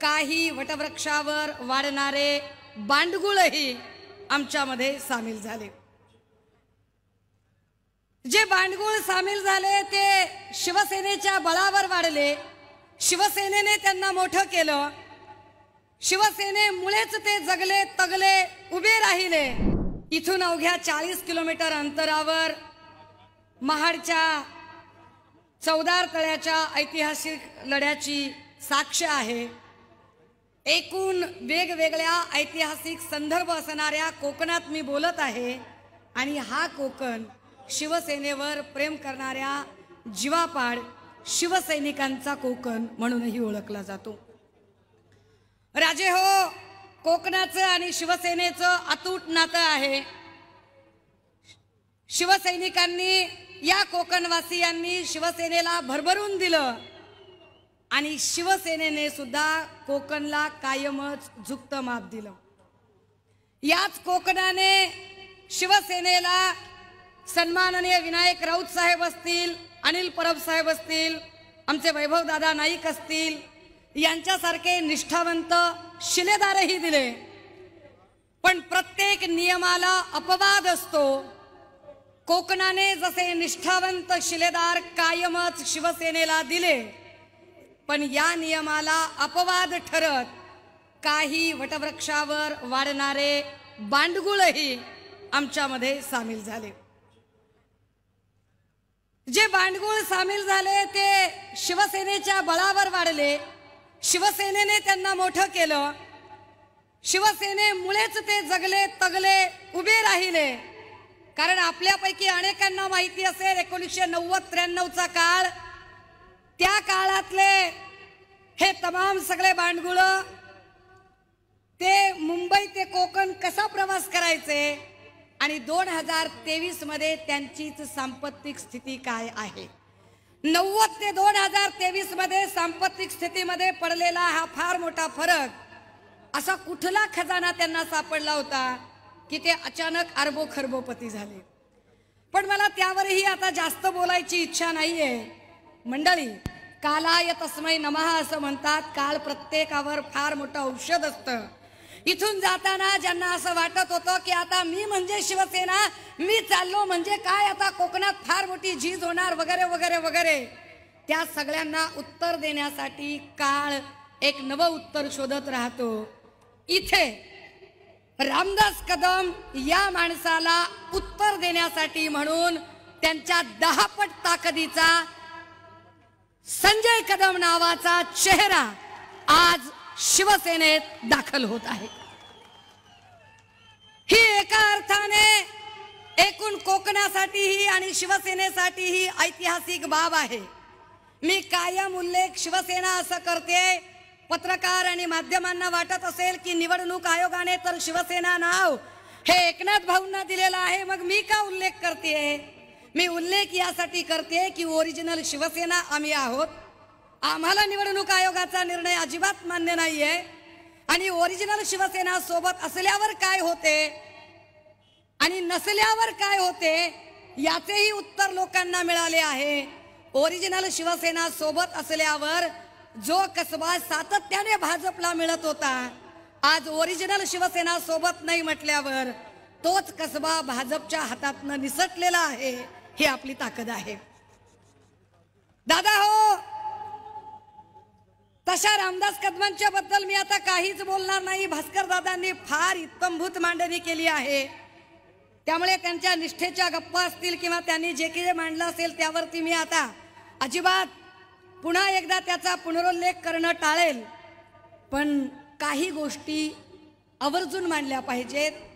काही वटवृक्षावर वाढणारे बांडगुळही आमच्यामध्ये सामील झाले जे बांडगुळ सामील झाले ते शिवसेनेच्या बळावर वाढले शिवसेनेने त्यांना मोठं केलं शिवसेनेमुळेच ते जगले तगले उभे राहिले इथून अवघ्या चाळीस किलोमीटर अंतरावर महाडच्या चौदार तळ्याच्या ऐतिहासिक लढ्याची साक्ष आहे एकूण वेगवेगळ्या ऐतिहासिक संदर्भ असणाऱ्या कोकणात मी बोलत आहे आणि हा कोकण शिवसेनेवर प्रेम करणाऱ्या जीवापाड शिवसैनिकांचा कोकण म्हणूनही ओळखला जातो राजे हो कोकणाचं आणि शिवसेनेचं अतूट नातं आहे शिवसैनिकांनी या कोकणवासियांनी शिवसेनेला भरभरून दिलं आणि शिवसेनेने सुद्धा कोकणला कायमच झुकत माप दिलं याच कोकणाने शिवसेनेला सन्माननीय विनायक राऊत साहेब असतील अनिल परब साहेब असतील आमचे वैभव दादा नाईक असतील यांच्यासारखे निष्ठावंत शिलेदारही दिले पण प्रत्येक नियमाला अपवाद असतो कोकणाने जसे निष्ठावंत शिलेदार कायमच शिवसेनेला दिले पण या नियमाला अपवाद ठरत काही वटवृक्षावर वाढणारे बांडगुळही आमच्यामध्ये सामील झाले जे बांडगुळ सामील झाले ते शिवसेनेच्या बळावर वाढले शिवसेनेने त्यांना मोठं केलं शिवसेनेमुळेच ते जगले तगले उभे राहिले कारण आपल्यापैकी अनेकांना माहिती असेल एकोणीसशे नव्वद त्र्याण्णवचा काळ त्या काळातले हे तमाम सगळे बांडगुळ ते मुंबई ते कोकण कसा प्रवास करायचे आणि दोन हजार तेवीस मध्ये त्यांचीच सांपत्तिक स्थिती काय आहे नव्वद ते दोन हजार तेवीस मध्ये सांपत्तिक स्थितीमध्ये पडलेला हा फार मोठा फरक असा कुठला खजाना त्यांना सापडला होता की ते अचानक अरबो खरबोपती झाले पण मला त्यावरही आता जास्त बोलायची इच्छा नाहीये मंडळी कालाय तस्मै नमहा असं म्हणतात काळ प्रत्येकावर फार मोठं औषध असतं इथून जाताना ज्यांना असं वाटत होतं की आता मी म्हणजे शिवसेना मी चाललो म्हणजे काय आता कोकणात फार मोठी झीज होणार वगैरे वगैरे वगैरे त्या सगळ्यांना उत्तर देण्यासाठी काळ एक नवं उत्तर शोधत राहतो इथे रामदास कदम या माणसाला उत्तर देण्यासाठी म्हणून त्यांच्या दहापट ताकदीचा संजय कदम नावाचा चेहरा आज शिवसेनेत दाखल होत आहे ही एका अर्थाने एकूण कोकणासाठीही आणि शिवसेनेसाठीही ऐतिहासिक बाब आहे मी कायम उल्लेख शिवसेना असं करते पत्रकार आणि माध्यमांना वाटत असेल की निवडणूक आयोगाने तर शिवसेना नाव हे एकनाथ भाऊंना दिलेलं आहे मग मी का उल्लेख करते मी उल्लेख यासाठी करते की ओरिजिनल शिवसेना आम्ही आहोत आम्हाला निवडणूक आयोगाचा निर्णय अजिबात मान्य नाहीये आणि ओरिजिनल शिवसेना सोबत असल्यावर काय होते आणि नसल्यावर काय होते याचेही उत्तर लोकांना मिळाले आहे ओरिजिनल शिवसेना सोबत असल्यावर जो कसबा सातत्याने भाजपला मिळत होता आज ओरिजिनल शिवसेना सोबत नाही म्हटल्यावर तोच कसबा भाजपच्या हातातनं निसटलेला आहे हे आपली ताकद आहे दादा हो तशा रामदास कदमांच्या बद्दल मी आता काहीच बोलणार नाही भास्कर दादांनी फार इत्तमभूत मांडणी केली आहे त्यामुळे त्यांच्या निष्ठेच्या गप्पा असतील किंवा त्यांनी जे काही मांडलं असेल त्यावरती मी आता अजिबात पुन्हा एकदा त्याचा पुनरुल्लेख करणं टाळेल पण काही गोष्टी आवर्जून मांडल्या पाहिजेत